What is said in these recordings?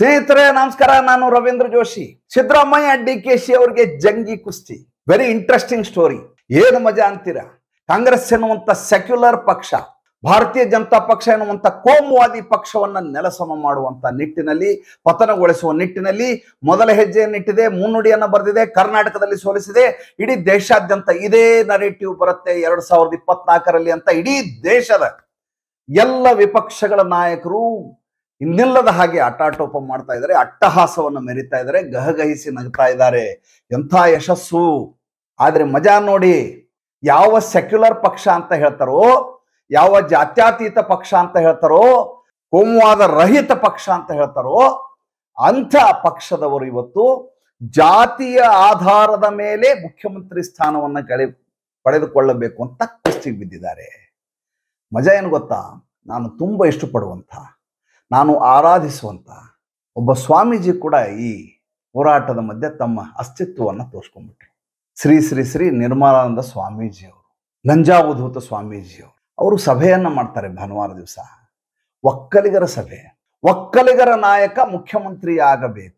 ಸ್ನೇಹಿತರೆ ನಮಸ್ಕಾರ ನಾನು ರವೀಂದ್ರ ಜೋಶಿ ಸಿದ್ದರಾಮಯ್ಯ ಡಿ ಕೆ ಶಿ ಅವರಿಗೆ ಜಂಗಿ ಕುಸ್ತಿ ವೆರಿ ಇಂಟ್ರೆಸ್ಟಿಂಗ್ ಸ್ಟೋರಿ ಏನು ಮಜಾ ಅಂತೀರಾ ಕಾಂಗ್ರೆಸ್ ಎನ್ನುವಂತ ಸೆಕ್ಯುಲರ್ ಪಕ್ಷ ಭಾರತೀಯ ಜನತಾ ಪಕ್ಷ ಎನ್ನುವಂತ ಕೋಮುವಾದಿ ಪಕ್ಷವನ್ನ ನೆಲಸಮ ಮಾಡುವಂತ ನಿಟ್ಟಿನಲ್ಲಿ ಪತನಗೊಳಿಸುವ ನಿಟ್ಟಿನಲ್ಲಿ ಮೊದಲ ಹೆಜ್ಜೆಯನ್ನು ಇಟ್ಟಿದೆ ಮುನ್ನುಡಿಯನ್ನು ಬರೆದಿದೆ ಕರ್ನಾಟಕದಲ್ಲಿ ಸೋಲಿಸಿದೆ ಇಡೀ ದೇಶಾದ್ಯಂತ ಇದೇ ನರೇಟಿವ್ ಬರುತ್ತೆ ಎರಡ್ ಸಾವಿರದ ಇಪ್ಪತ್ನಾಲ್ಕರಲ್ಲಿ ಅಂತ ಇಡೀ ದೇಶದ ಎಲ್ಲ ವಿಪಕ್ಷಗಳ ನಾಯಕರು ಇನ್ನಿಲ್ಲದ ಹಾಗೆ ಅಟ್ಟಾಟೋಪ ಮಾಡ್ತಾ ಇದ್ದಾರೆ ಅಟ್ಟಹಾಸವನ್ನು ಮೆರಿತಾ ಇದ್ದಾರೆ ಗಹಗಹಿಸಿ ನಗ್ತಾ ಇದ್ದಾರೆ ಎಂಥ ಯಶಸ್ಸು ಆದರೆ ಮಜಾ ನೋಡಿ ಯಾವ ಸೆಕ್ಯುಲರ್ ಪಕ್ಷ ಅಂತ ಹೇಳ್ತಾರೋ ಯಾವ ಜಾತ್ಯಾತೀತ ಪಕ್ಷ ಅಂತ ಹೇಳ್ತಾರೋ ಕೋಮುವಾದ ರಹಿತ ಪಕ್ಷ ಅಂತ ಹೇಳ್ತಾರೋ ಅಂಥ ಪಕ್ಷದವರು ಇವತ್ತು ಜಾತಿಯ ಆಧಾರದ ಮೇಲೆ ಮುಖ್ಯಮಂತ್ರಿ ಸ್ಥಾನವನ್ನು ಕಳೆ ಪಡೆದುಕೊಳ್ಳಬೇಕು ಅಂತ ಕುಸ್ತಿಗೆ ಬಿದ್ದಿದ್ದಾರೆ ಮಜಾ ಏನು ಗೊತ್ತಾ ನಾನು ತುಂಬ ಇಷ್ಟಪಡುವಂಥ ನಾನು ಆರಾಧಿಸುವಂತ ಒಬ್ಬ ಸ್ವಾಮೀಜಿ ಕೂಡ ಈ ಹೋರಾಟದ ಮಧ್ಯೆ ತಮ್ಮ ಅಸ್ತಿತ್ವವನ್ನು ತೋರಿಸ್ಕೊಂಡ್ಬಿಟ್ರು ಶ್ರೀ ಶ್ರೀ ಶ್ರೀ ನಿರ್ಮಲಾನಂದ ಸ್ವಾಮೀಜಿಯವರು ನಂಜಾವಧೂತ ಸ್ವಾಮೀಜಿಯವರು ಅವರು ಸಭೆಯನ್ನ ಮಾಡ್ತಾರೆ ಭಾನುವಾರ ದಿವಸ ಒಕ್ಕಲಿಗರ ಸಭೆ ಒಕ್ಕಲಿಗರ ನಾಯಕ ಮುಖ್ಯಮಂತ್ರಿ ಆಗಬೇಕು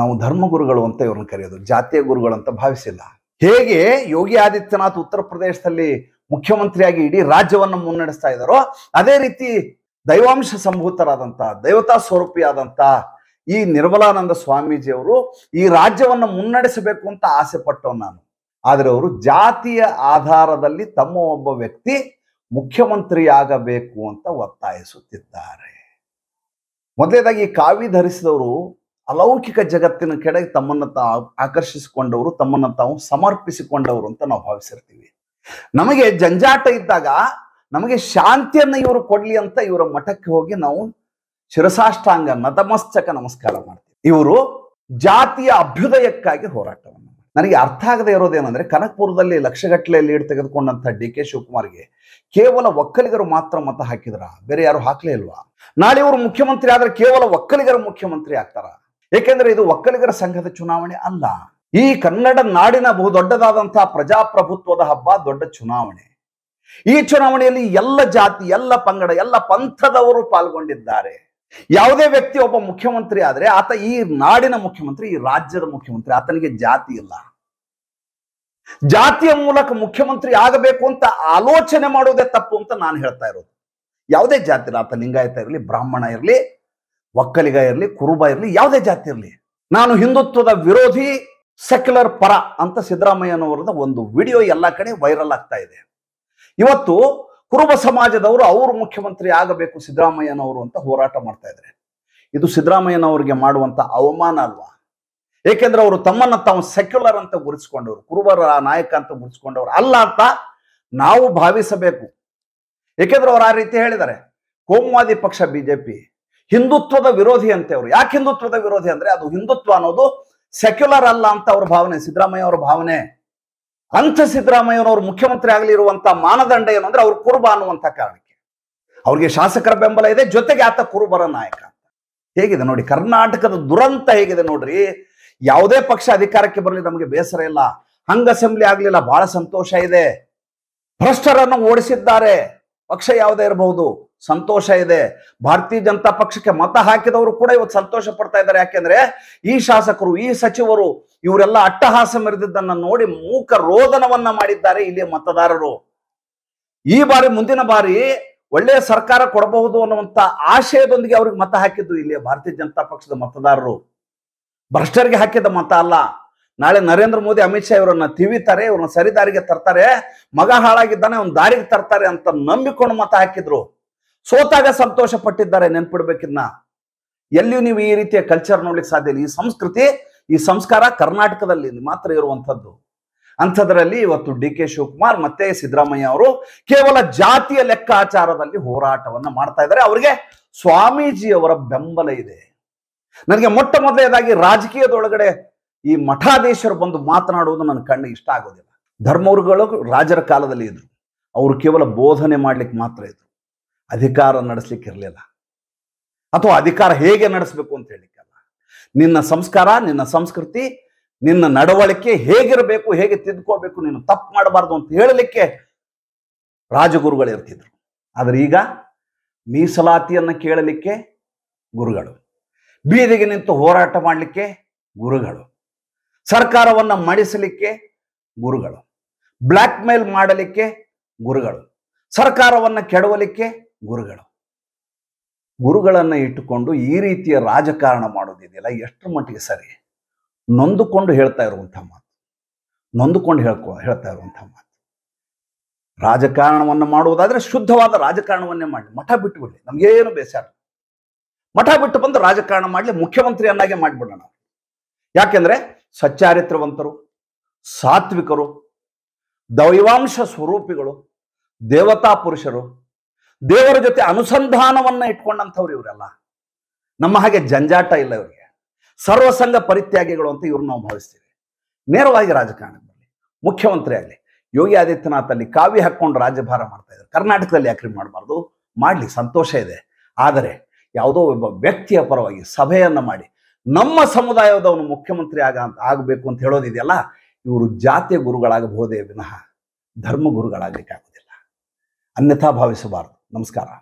ನಾವು ಧರ್ಮಗುರುಗಳು ಅಂತ ಇವ್ರನ್ನ ಕರೆಯೋದು ಜಾತಿಯ ಅಂತ ಭಾವಿಸಿಲ್ಲ ಹೇಗೆ ಯೋಗಿ ಆದಿತ್ಯನಾಥ್ ಉತ್ತರ ಪ್ರದೇಶದಲ್ಲಿ ಮುಖ್ಯಮಂತ್ರಿಯಾಗಿ ಇಡೀ ರಾಜ್ಯವನ್ನು ಮುನ್ನಡೆಸ್ತಾ ಇದ್ದಾರೋ ಅದೇ ರೀತಿ ದೈವಾಂಶ ಸಂಭೂತರಾದಂಥ ದೇವತಾ ಸ್ವರೂಪಿಯಾದಂತ ಈ ನಿರ್ಮಲಾನಂದ ಸ್ವಾಮೀಜಿಯವರು ಈ ರಾಜ್ಯವನ್ನು ಮುನ್ನಡೆಸಬೇಕು ಅಂತ ಆಸೆ ಪಟ್ಟವ್ ನಾನು ಆದ್ರೆ ಅವರು ಜಾತಿಯ ಆಧಾರದಲ್ಲಿ ತಮ್ಮ ಒಬ್ಬ ವ್ಯಕ್ತಿ ಮುಖ್ಯಮಂತ್ರಿಯಾಗಬೇಕು ಅಂತ ಒತ್ತಾಯಿಸುತ್ತಿದ್ದಾರೆ ಮೊದಲೇದಾಗಿ ಕಾವಿ ಧರಿಸಿದವರು ಅಲೌಕಿಕ ಜಗತ್ತಿನ ಕೆಡೆಗೆ ತಮ್ಮನ್ನು ತಾವು ಆಕರ್ಷಿಸಿಕೊಂಡವರು ತಮ್ಮನ್ನ ತಾವು ಸಮರ್ಪಿಸಿಕೊಂಡವರು ಅಂತ ನಾವು ಭಾವಿಸಿರ್ತೀವಿ ನಮಗೆ ಜಂಜಾಟ ಇದ್ದಾಗ ನಮಗೆ ಶಾಂತಿಯನ್ನು ಇವರು ಕೊಡ್ಲಿ ಅಂತ ಇವರ ಮಠಕ್ಕೆ ಹೋಗಿ ನಾವು ಶಿರಸಾಷ್ಟಾಂಗ ನತಮಸ್ತಕ ನಮಸ್ಕಾರ ಮಾಡ್ತೀವಿ ಇವರು ಜಾತಿಯ ಅಭ್ಯುದಯಕ್ಕಾಗಿ ಹೋರಾಟವನ್ನು ನನಗೆ ಅರ್ಥ ಆಗದೆ ಇರೋದೇನಂದ್ರೆ ಕನಕಪುರದಲ್ಲಿ ಲಕ್ಷಗಟ್ಟಲೆ ಲೀಡ್ ತೆಗೆದುಕೊಂಡಂತ ಡಿ ಕೆ ಶಿವಕುಮಾರ್ಗೆ ಕೇವಲ ಒಕ್ಕಲಿಗರು ಮಾತ್ರ ಮತ ಹಾಕಿದ್ರ ಬೇರೆ ಯಾರು ಹಾಕ್ಲೇ ಇಲ್ವಾ ನಾಳೆ ಇವರು ಮುಖ್ಯಮಂತ್ರಿ ಆದ್ರೆ ಕೇವಲ ಒಕ್ಕಲಿಗರ ಮುಖ್ಯಮಂತ್ರಿ ಆಗ್ತಾರ ಏಕೆಂದ್ರೆ ಇದು ಒಕ್ಕಲಿಗರ ಸಂಘದ ಚುನಾವಣೆ ಅಲ್ಲ ಈ ಕನ್ನಡ ನಾಡಿನ ಬಹು ಪ್ರಜಾಪ್ರಭುತ್ವದ ಹಬ್ಬ ದೊಡ್ಡ ಚುನಾವಣೆ ಈ ಚುನಾವಣೆಯಲ್ಲಿ ಎಲ್ಲ ಜಾತಿ ಎಲ್ಲ ಪಂಗಡ ಎಲ್ಲ ಪಂಥದವರು ಪಾಲ್ಗೊಂಡಿದ್ದಾರೆ ಯಾವುದೇ ವ್ಯಕ್ತಿ ಒಬ್ಬ ಮುಖ್ಯಮಂತ್ರಿ ಆದ್ರೆ ಆತ ಈ ನಾಡಿನ ಮುಖ್ಯಮಂತ್ರಿ ಈ ರಾಜ್ಯದ ಮುಖ್ಯಮಂತ್ರಿ ಆತನಿಗೆ ಜಾತಿ ಇಲ್ಲ ಜಾತಿಯ ಮೂಲಕ ಮುಖ್ಯಮಂತ್ರಿ ಆಗಬೇಕು ಅಂತ ಆಲೋಚನೆ ಮಾಡೋದೇ ತಪ್ಪು ಅಂತ ನಾನು ಹೇಳ್ತಾ ಇರೋದು ಯಾವುದೇ ಜಾತಿ ಇಲ್ಲ ಆತ ಲಿಂಗಾಯತ ಇರಲಿ ಬ್ರಾಹ್ಮಣ ಇರಲಿ ಒಕ್ಕಲಿಗ ಇರಲಿ ಕುರುಬ ಇರಲಿ ಯಾವುದೇ ಜಾತಿ ಇರಲಿ ನಾನು ಹಿಂದುತ್ವದ ವಿರೋಧಿ ಸೆಕ್ಯುಲರ್ ಪರ ಅಂತ ಸಿದ್ದರಾಮಯ್ಯನವರದ ಒಂದು ವಿಡಿಯೋ ಎಲ್ಲ ಕಡೆ ವೈರಲ್ ಆಗ್ತಾ ಇದೆ ಇವತ್ತು ಕುರುಬ ಸಮಾಜದವರು ಅವರು ಮುಖ್ಯಮಂತ್ರಿ ಆಗಬೇಕು ಸಿದ್ದರಾಮಯ್ಯನವರು ಅಂತ ಹೋರಾಟ ಮಾಡ್ತಾ ಇದ್ರೆ ಇದು ಸಿದ್ದರಾಮಯ್ಯನವರಿಗೆ ಮಾಡುವಂತ ಅವಮಾನ ಅಲ್ವಾ ಏಕೆಂದ್ರೆ ಅವರು ತಮ್ಮನ್ನ ತಾವು ಸೆಕ್ಯುಲರ್ ಅಂತ ಗುರುತಿಸಿಕೊಂಡವರು ಕುರುಬರ ನಾಯಕ ಅಂತ ಗುರುತಿಸಿಕೊಂಡವರು ಅಲ್ಲ ಅಂತ ನಾವು ಭಾವಿಸಬೇಕು ಏಕೆಂದ್ರೆ ಅವರು ಆ ರೀತಿ ಹೇಳಿದ್ದಾರೆ ಕೋಮುವಾದಿ ಪಕ್ಷ ಬಿಜೆಪಿ ಹಿಂದುತ್ವದ ವಿರೋಧಿ ಅಂತೆ ಅವರು ಯಾಕೆ ಹಿಂದುತ್ವದ ವಿರೋಧಿ ಅಂದ್ರೆ ಅದು ಹಿಂದುತ್ವ ಅನ್ನೋದು ಸೆಕ್ಯುಲರ್ ಅಲ್ಲ ಅಂತ ಅವ್ರ ಭಾವನೆ ಸಿದ್ದರಾಮಯ್ಯ ಅವರ ಭಾವನೆ ಅಂತ ಸಿದ್ದರಾಮಯ್ಯನವರು ಮುಖ್ಯಮಂತ್ರಿ ಆಗಲಿರುವಂತ ಮಾನದಂಡ ಏನು ಅಂದ್ರೆ ಅವ್ರು ಕುರುಬ ಅನ್ನುವಂಥ ಕಾರಣಕ್ಕೆ ಅವ್ರಿಗೆ ಶಾಸಕರ ಬೆಂಬಲ ಇದೆ ಜೊತೆಗೆ ಆತ ಕುರುಬರ ನಾಯಕ ಹೇಗಿದೆ ನೋಡಿ ಕರ್ನಾಟಕದ ದುರಂತ ಹೇಗಿದೆ ನೋಡ್ರಿ ಯಾವುದೇ ಪಕ್ಷ ಅಧಿಕಾರಕ್ಕೆ ಬರಲಿ ನಮಗೆ ಬೇಸರ ಇಲ್ಲ ಹಂಗ ಅಸೆಂಬ್ಲಿ ಆಗ್ಲಿಲ್ಲ ಬಹಳ ಸಂತೋಷ ಇದೆ ಭ್ರಷ್ಟರನ್ನು ಓಡಿಸಿದ್ದಾರೆ ಪಕ್ಷ ಯಾವುದೇ ಇರಬಹುದು ಸಂತೋಷ ಇದೆ ಭಾರತೀಯ ಜನತಾ ಪಕ್ಷಕ್ಕೆ ಮತ ಹಾಕಿದವರು ಕೂಡ ಇವತ್ತು ಸಂತೋಷ ಪಡ್ತಾ ಇದ್ದಾರೆ ಯಾಕೆಂದ್ರೆ ಈ ಶಾಸಕರು ಈ ಸಚಿವರು ಇವರೆಲ್ಲ ಅಟ್ಟಹಾಸ ಮೆರೆದಿದ್ದನ್ನ ನೋಡಿ ಮೂಕ ರೋದನವನ್ನ ಮಾಡಿದ್ದಾರೆ ಇಲ್ಲಿ ಮತದಾರರು ಈ ಬಾರಿ ಮುಂದಿನ ಬಾರಿ ಒಳ್ಳೆಯ ಸರ್ಕಾರ ಕೊಡಬಹುದು ಅನ್ನುವಂತ ಆಶಯದೊಂದಿಗೆ ಅವ್ರಿಗೆ ಮತ ಹಾಕಿದ್ದು ಇಲ್ಲಿ ಭಾರತೀಯ ಜನತಾ ಪಕ್ಷದ ಮತದಾರರು ಭ್ರಷ್ಟರಿಗೆ ಹಾಕಿದ ಮತ ಅಲ್ಲ ನಾಳೆ ನರೇಂದ್ರ ಮೋದಿ ಅಮಿತ್ ಶಾ ಇವರನ್ನ ತಿವಿತಾರೆ ಇವ್ರನ್ನ ಸರಿದಾರಿಗೆ ತರ್ತಾರೆ ಮಗ ಹಾಳಾಗಿದ್ದಾನೆ ಅವ್ನ ದಾರಿಗೆ ತರ್ತಾರೆ ಅಂತ ನಂಬಿಕೊಂಡು ಮತ ಹಾಕಿದ್ರು ಸೋತಾಗ ಸಂತೋಷ ಪಟ್ಟಿದ್ದಾರೆ ನೆನ್ಪಿಡ್ಬೇಕಿನ್ನ ಎಲ್ಲಿಯೂ ನೀವು ಈ ರೀತಿಯ ಕಲ್ಚರ್ ನೋಡ್ಲಿಕ್ಕೆ ಸಾಧ್ಯ ಇಲ್ಲ ಈ ಸಂಸ್ಕೃತಿ ಈ ಸಂಸ್ಕಾರ ಕರ್ನಾಟಕದಲ್ಲಿ ಮಾತ್ರ ಇರುವಂಥದ್ದು ಅಂಥದ್ರಲ್ಲಿ ಇವತ್ತು ಡಿ ಕೆ ಶಿವಕುಮಾರ್ ಮತ್ತೆ ಸಿದ್ದರಾಮಯ್ಯ ಅವರು ಕೇವಲ ಜಾತಿಯ ಲೆಕ್ಕಾಚಾರದಲ್ಲಿ ಹೋರಾಟವನ್ನ ಮಾಡ್ತಾ ಇದ್ದಾರೆ ಅವರಿಗೆ ಸ್ವಾಮೀಜಿಯವರ ಬೆಂಬಲ ಇದೆ ನನಗೆ ಮೊಟ್ಟ ಮೊದಲನೇದಾಗಿ ರಾಜಕೀಯದೊಳಗಡೆ ಈ ಮಠಾಧೀಶರು ಬಂದು ಮಾತನಾಡುವುದು ನನ್ನ ಕಣ್ಣಿಗೆ ಇಷ್ಟ ಆಗೋದಿಲ್ಲ ಧರ್ಮವರುಗಳು ರಾಜರ ಕಾಲದಲ್ಲಿ ಇದ್ರು ಅವರು ಕೇವಲ ಬೋಧನೆ ಮಾಡ್ಲಿಕ್ಕೆ ಮಾತ್ರ ಇದ್ರು ಅಧಿಕಾರ ನಡೆಸ್ಲಿಕ್ಕೆ ಇರಲಿಲ್ಲ ಅಥವಾ ಅಧಿಕಾರ ಹೇಗೆ ನಡೆಸಬೇಕು ಅಂತ ಹೇಳಿಕ್ಕಲ್ಲ ನಿನ್ನ ಸಂಸ್ಕಾರ ನಿನ್ನ ಸಂಸ್ಕೃತಿ ನಿನ್ನ ನಡವಳಿಕೆ ಹೇಗಿರಬೇಕು ಹೇಗೆ ತಿದ್ಕೋಬೇಕು ನೀನು ತಪ್ಪು ಮಾಡಬಾರ್ದು ಅಂತ ಹೇಳಲಿಕ್ಕೆ ರಾಜಗುರುಗಳು ಇರ್ತಿದ್ರು ಆದ್ರೆ ಈಗ ಮೀಸಲಾತಿಯನ್ನು ಕೇಳಲಿಕ್ಕೆ ಗುರುಗಳು ಬೀದಿಗೆ ನಿಂತು ಹೋರಾಟ ಮಾಡಲಿಕ್ಕೆ ಗುರುಗಳು ಸರ್ಕಾರವನ್ನ ಮಡಿಸಲಿಕ್ಕೆ ಗುರುಗಳು ಬ್ಲ್ಯಾಕ್ ಮೇಲ್ ಮಾಡಲಿಕ್ಕೆ ಗುರುಗಳು ಸರ್ಕಾರವನ್ನ ಕೆಡವಲಿಕ್ಕೆ ಗುರುಗಳು ಗುರುಗಳನ್ನು ಇಟ್ಟುಕೊಂಡು ಈ ರೀತಿಯ ರಾಜಕಾರಣ ಮಾಡೋದಿದೆಯಲ್ಲ ಎಷ್ಟರ ಮಟ್ಟಿಗೆ ಸರಿ ನೊಂದುಕೊಂಡು ಹೇಳ್ತಾ ಇರುವಂಥ ಮಾತು ನೊಂದುಕೊಂಡು ಹೇಳ್ಕೊ ಹೇಳ್ತಾ ಇರುವಂಥ ಮಾತು ರಾಜಕಾರಣವನ್ನು ಮಾಡುವುದಾದ್ರೆ ಶುದ್ಧವಾದ ರಾಜಕಾರಣವನ್ನೇ ಮಾಡಲಿ ಮಠ ಬಿಟ್ಟುಬಿಡಲಿ ಏನು ಬೇಸರ ಮಠ ಬಿಟ್ಟು ಬಂದು ರಾಜಕಾರಣ ಮಾಡಲಿ ಮುಖ್ಯಮಂತ್ರಿಯನ್ನಾಗೆ ಮಾಡಿಬಿಡೋಣ ಯಾಕೆಂದ್ರೆ ಸಚ್ಚಾರಿತ್ರವಂತರು ಸಾತ್ವಿಕರು ದೈವಾಂಶ ಸ್ವರೂಪಿಗಳು ದೇವತಾ ಪುರುಷರು ದೇವರ ಜೊತೆ ಅನುಸಂಧಾನವನ್ನು ಇಟ್ಕೊಂಡಂಥವ್ರು ಇವರೆಲ್ಲ ನಮ್ಮ ಹಾಗೆ ಜಂಜಾಟ ಇಲ್ಲ ಇವರಿಗೆ ಸರ್ವಸಂಘ ಪರಿತ್ಯಾಗಿಗಳು ಅಂತ ಇವ್ರು ನಾವು ಭಾವಿಸ್ತೀವಿ ನೇರವಾಗಿ ರಾಜಕಾರಣದಲ್ಲಿ ಮುಖ್ಯಮಂತ್ರಿ ಆಗಲಿ ಯೋಗಿ ಆದಿತ್ಯನಾಥ್ ಅಲ್ಲಿ ಕಾವ್ಯ ಹಾಕ್ಕೊಂಡು ರಾಜ್ಯಭಾರ ಮಾಡ್ತಾ ಇದ್ದಾರೆ ಕರ್ನಾಟಕದಲ್ಲಿ ಯಾಕ್ರಿ ಮಾಡಬಾರ್ದು ಮಾಡಲಿ ಸಂತೋಷ ಇದೆ ಆದರೆ ಯಾವುದೋ ಒಬ್ಬ ವ್ಯಕ್ತಿಯ ಪರವಾಗಿ ಸಭೆಯನ್ನು ಮಾಡಿ ನಮ್ಮ ಸಮುದಾಯದವನು ಮುಖ್ಯಮಂತ್ರಿ ಆಗ ಆಗಬೇಕು ಅಂತ ಹೇಳೋದಿದೆಯಲ್ಲ ಇವರು ಜಾತಿಯ ಗುರುಗಳಾಗಬಹುದೇ ವಿನಃ ಧರ್ಮ ಗುರುಗಳಾಗಲಿಕ್ಕಾಗೋದಿಲ್ಲ ಅನ್ಯಥಾ ಭಾವಿಸಬಾರದು ನಮಸ್ಕಾರ